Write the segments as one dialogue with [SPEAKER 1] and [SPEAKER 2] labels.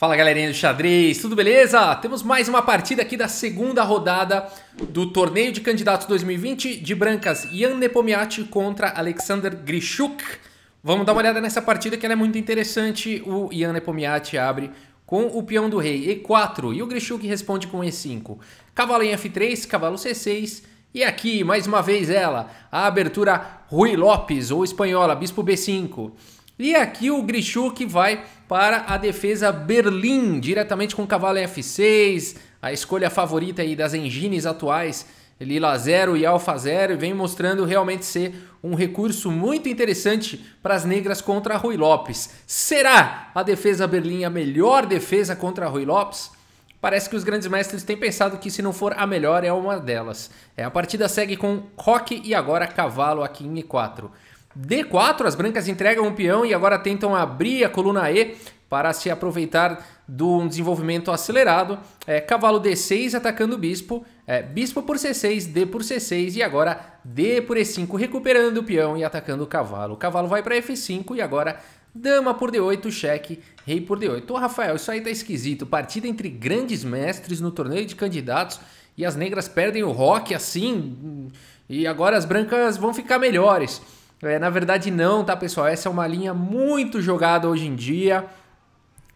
[SPEAKER 1] Fala galerinha do xadrez, tudo beleza? Temos mais uma partida aqui da segunda rodada do Torneio de Candidatos 2020 de brancas Ian Nepomiati contra Alexander Grishuk. Vamos dar uma olhada nessa partida que ela é muito interessante. O Ian Nepomiati abre com o peão do rei E4 e o Grishuk responde com E5. Cavalo em F3, cavalo C6 e aqui mais uma vez ela, a abertura Rui Lopes ou espanhola, bispo B5. E aqui o Grichuk vai para a defesa Berlim, diretamente com o cavalo F6, a escolha favorita aí das engines atuais, Lila 0 e Alfa 0, e vem mostrando realmente ser um recurso muito interessante para as negras contra Rui Lopes. Será a defesa Berlim a melhor defesa contra Rui Lopes? Parece que os grandes mestres têm pensado que se não for a melhor é uma delas. É, a partida segue com Roque e agora Cavalo aqui em E4. D4, as brancas entregam um peão e agora tentam abrir a coluna E para se aproveitar de um desenvolvimento acelerado. É, cavalo D6 atacando o bispo, é, bispo por C6, D por C6 e agora D por E5 recuperando o peão e atacando o cavalo. O cavalo vai para F5 e agora dama por D8, cheque, rei por D8. Ô Rafael, isso aí tá esquisito. Partida entre grandes mestres no torneio de candidatos e as negras perdem o rock assim hum, e agora as brancas vão ficar melhores. É, na verdade, não, tá, pessoal? Essa é uma linha muito jogada hoje em dia.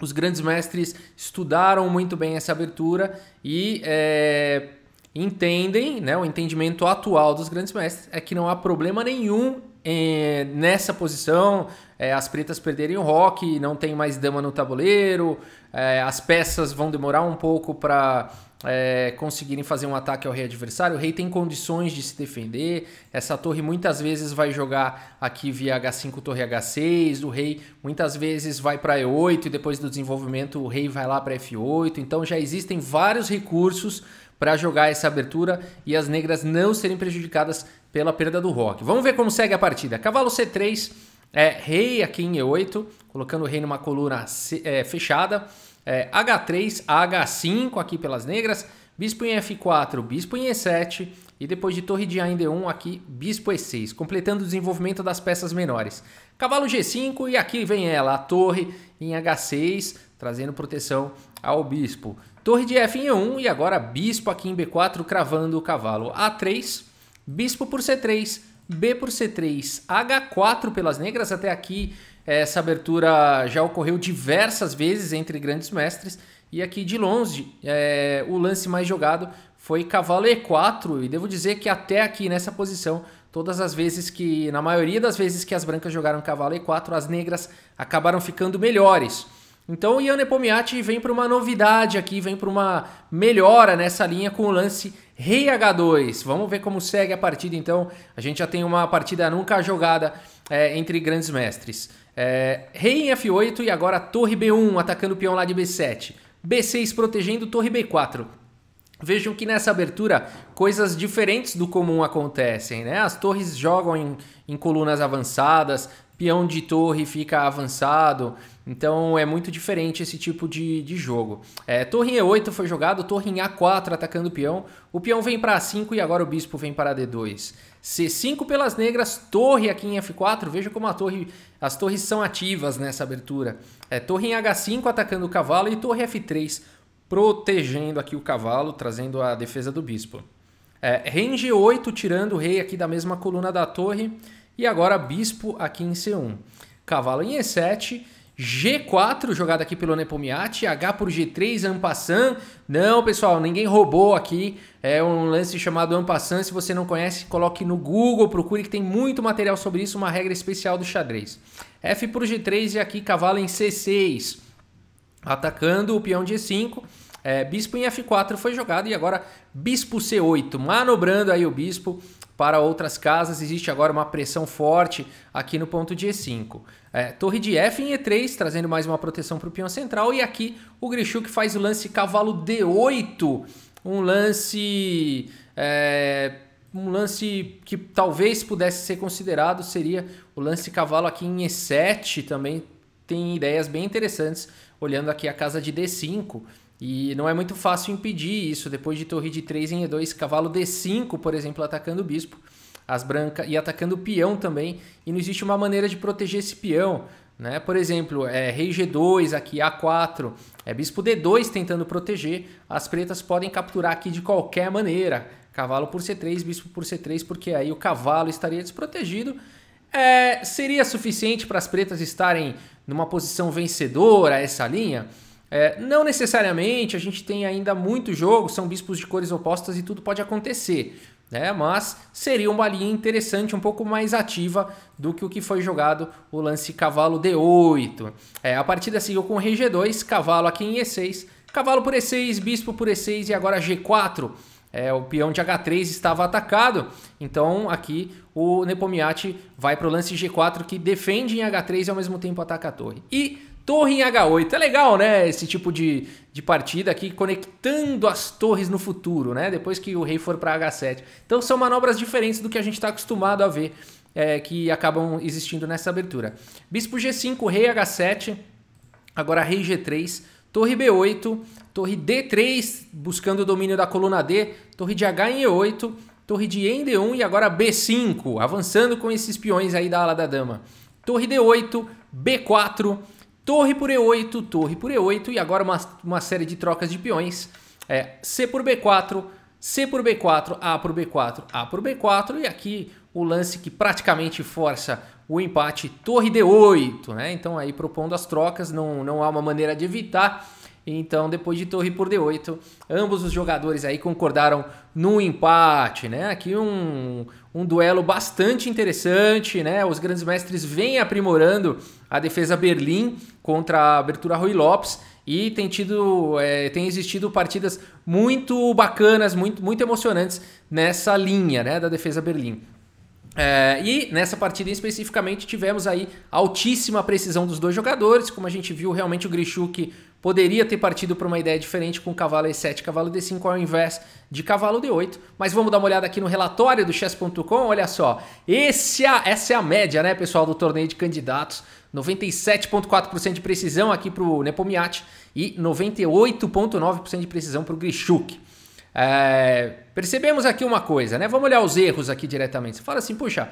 [SPEAKER 1] Os grandes mestres estudaram muito bem essa abertura e é, entendem, né? O entendimento atual dos grandes mestres é que não há problema nenhum é, nessa posição, é, as pretas perderem o rock, não tem mais dama no tabuleiro, é, as peças vão demorar um pouco para é, conseguirem fazer um ataque ao rei adversário, o rei tem condições de se defender. Essa torre muitas vezes vai jogar aqui via H5, torre H6. O rei muitas vezes vai para E8 e depois do desenvolvimento o rei vai lá para F8. Então já existem vários recursos para jogar essa abertura e as negras não serem prejudicadas pela perda do roque. Vamos ver como segue a partida. Cavalo C3, é, rei aqui em E8, colocando o rei numa coluna é, fechada é, H3 H5 aqui pelas negras, bispo em F4, bispo em E7 e depois de torre de A em D1 aqui bispo E6, completando o desenvolvimento das peças menores. Cavalo G5 e aqui vem ela, a torre em H6, trazendo proteção ao bispo. Torre de F em E1 e agora bispo aqui em B4 cravando o cavalo A3, bispo por C3, B por C3, H4 pelas negras. Até aqui essa abertura já ocorreu diversas vezes entre grandes mestres. E aqui de longe, é, o lance mais jogado foi cavalo E4. E devo dizer que até aqui nessa posição, todas as vezes que, na maioria das vezes que as brancas jogaram cavalo E4, as negras acabaram ficando melhores. Então o Ian vem para uma novidade aqui, vem para uma melhora nessa linha com o lance Rei H2, vamos ver como segue a partida então. A gente já tem uma partida nunca jogada é, entre grandes mestres. É, rei em F8 e agora torre B1 atacando o peão lá de B7. B6 protegendo torre B4. Vejam que nessa abertura coisas diferentes do comum acontecem, né? As torres jogam em, em colunas avançadas, peão de torre fica avançado, então é muito diferente esse tipo de, de jogo. É, torre E8 foi jogado, torre em A4 atacando o peão. O peão vem para A5 e agora o bispo vem para D2. C5 pelas negras, torre aqui em F4. Veja como a torre, as torres são ativas nessa abertura. É, torre em H5 atacando o cavalo e torre F3 protegendo aqui o cavalo, trazendo a defesa do bispo. É, range 8 tirando o rei aqui da mesma coluna da torre. E agora bispo aqui em C1. Cavalo em E7 G4, jogado aqui pelo Nepomiati, H por G3, Ampassan. Não, pessoal, ninguém roubou aqui. É um lance chamado Ampassan. Se você não conhece, coloque no Google, procure que tem muito material sobre isso, uma regra especial do xadrez. F por G3 e aqui cavalo em C6, atacando o peão G5. É, bispo em F4 foi jogado e agora bispo C8, manobrando aí o bispo para outras casas. Existe agora uma pressão forte aqui no ponto de E5. É, torre de F em E3, trazendo mais uma proteção para o peão central. E aqui o Grishuk faz o lance cavalo D8, um lance... É, um lance que talvez pudesse ser considerado seria o lance cavalo aqui em E7 também tem ideias bem interessantes olhando aqui a casa de D5 e não é muito fácil impedir isso. Depois de torre de 3 em E2, cavalo D5, por exemplo, atacando o bispo, as brancas e atacando o peão também. E não existe uma maneira de proteger esse peão. Né? Por exemplo, é, rei G2, aqui A4, é bispo D2 tentando proteger. As pretas podem capturar aqui de qualquer maneira. Cavalo por C3, bispo por C3, porque aí o cavalo estaria desprotegido. É, seria suficiente para as pretas estarem numa posição vencedora essa linha? É, não necessariamente, a gente tem ainda muito jogo, são bispos de cores opostas e tudo pode acontecer. Né? Mas seria uma linha interessante, um pouco mais ativa do que o que foi jogado o lance cavalo D8. É, a partida seguiu com rei G2, cavalo aqui em E6, cavalo por E6, bispo por E6 e agora G4. É, o peão de H3 estava atacado, então aqui o Nepomiati vai para o lance G4 que defende em H3 e ao mesmo tempo ataca a torre. E Torre em H8. É legal, né? Esse tipo de, de partida aqui conectando as torres no futuro, né? Depois que o rei for para H7. Então são manobras diferentes do que a gente está acostumado a ver é, que acabam existindo nessa abertura. Bispo G5, rei H7. Agora rei G3, torre B8, torre D3 buscando o domínio da coluna D, torre de H em E8, torre de E em D1 e agora B5, avançando com esses peões aí da ala da dama. Torre D8, B4, Torre por E8, torre por E8 e agora uma, uma série de trocas de peões. É, C por B4, C por B4, A por B4, A por B4 e aqui o lance que praticamente força o empate torre D8, né? Então aí propondo as trocas, não, não há uma maneira de evitar. Então, depois de torre por D8, ambos os jogadores aí concordaram no empate, né? Aqui um, um duelo bastante interessante, né? Os grandes mestres vêm aprimorando a defesa Berlim contra a abertura Rui Lopes e tem tido, é, tem existido partidas muito bacanas, muito, muito emocionantes nessa linha, né? Da defesa Berlim. É, e nessa partida especificamente tivemos aí altíssima precisão dos dois jogadores, como a gente viu realmente o Grichuk Poderia ter partido para uma ideia diferente com cavalo E7, cavalo D5 ao invés de cavalo D8. Mas vamos dar uma olhada aqui no relatório do chess.com. Olha só, esse é, essa é a média, né, pessoal, do torneio de candidatos. 97,4% de precisão aqui para o Nepomiat e 98,9% de precisão para o Grishuk. É, percebemos aqui uma coisa, né? Vamos olhar os erros aqui diretamente. Você fala assim, puxa,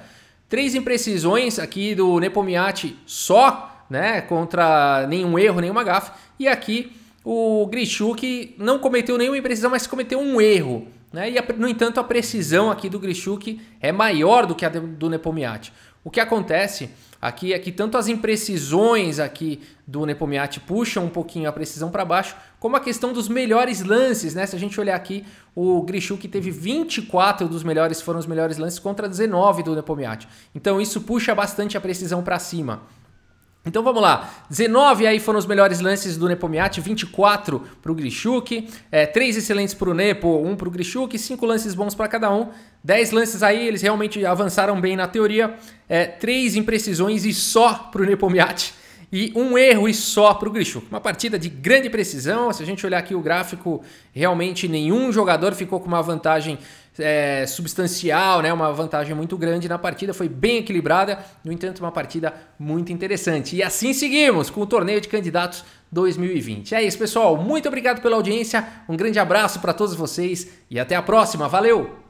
[SPEAKER 1] três imprecisões aqui do Nepomiat só né? Contra nenhum erro, nenhuma gafe. E aqui o Grishuk não cometeu nenhuma imprecisão, mas cometeu um erro. Né? E, no entanto, a precisão aqui do Grishuk é maior do que a do Nepomiati. O que acontece aqui é que tanto as imprecisões aqui do Nepomiati puxam um pouquinho a precisão para baixo, como a questão dos melhores lances, né? Se a gente olhar aqui, o Grishuk teve 24 dos melhores, foram os melhores lances contra 19 do Nepomiati. Então isso puxa bastante a precisão para cima. Então vamos lá, 19 aí foram os melhores lances do Nepomiati, 24 para o Grishuk, é, 3 excelentes para o Nepo, 1 para o Grishuk, 5 lances bons para cada um, 10 lances aí, eles realmente avançaram bem na teoria, é, 3 imprecisões e só para o Nepomiati, e um erro e só para o Grishuk. Uma partida de grande precisão, se a gente olhar aqui o gráfico, realmente nenhum jogador ficou com uma vantagem é, substancial, né? uma vantagem muito grande na partida, foi bem equilibrada, no entanto, uma partida muito interessante. E assim seguimos com o torneio de candidatos 2020. É isso, pessoal. Muito obrigado pela audiência, um grande abraço para todos vocês e até a próxima. Valeu!